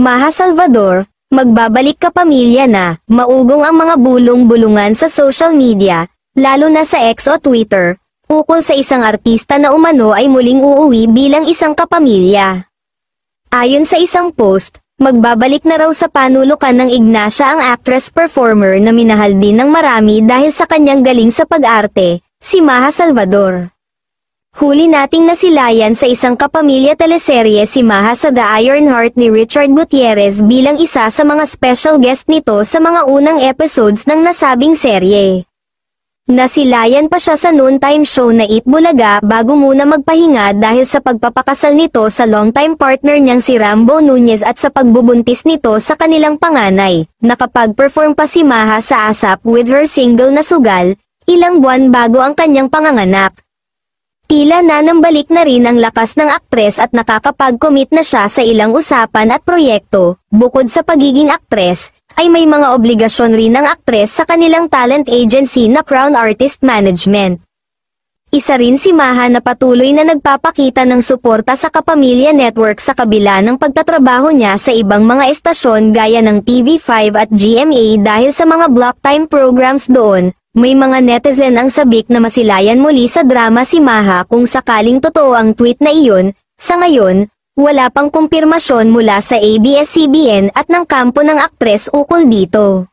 Maha Salvador, magbabalik ka pamilya na, maugong ang mga bulong-bulungan sa social media, lalo na sa X o Twitter, ukol sa isang artista na umano ay muling uuwi bilang isang kapamilya. Ayon sa isang post, magbabalik na raw sa panulukan ng Ignacia ang actress-performer na minahal din ng marami dahil sa kanyang galing sa pag-arte, si Maha Salvador. Huli nating nasilayan sa isang kapamilya teleserye si Maha sa The Iron Heart ni Richard Gutierrez bilang isa sa mga special guest nito sa mga unang episodes ng nasabing serye. Nasilayan pa siya sa noontime show na Eat Bulaga bago muna magpahinga dahil sa pagpapakasal nito sa longtime partner niyang si Rambo Nunez at sa pagbubuntis nito sa kanilang panganay. Nakapag-perform pa si Maha sa ASAP with her single na Sugal, ilang buwan bago ang kanyang panganganak. Tila nanambalik na rin ang lakas ng aktres at nakakapag-commit na siya sa ilang usapan at proyekto. Bukod sa pagiging aktres, ay may mga obligasyon rin ng aktres sa kanilang talent agency na Crown Artist Management. Isa rin si Maha na patuloy na nagpapakita ng suporta sa Kapamilya Network sa kabila ng pagtatrabaho niya sa ibang mga estasyon gaya ng TV5 at GMA dahil sa mga block time programs doon, may mga netizen ang sabik na masilayan muli sa drama si Maha kung sakaling totoo ang tweet na iyon, sa ngayon, wala pang kumpirmasyon mula sa ABS-CBN at ng kampo ng aktres ukol dito.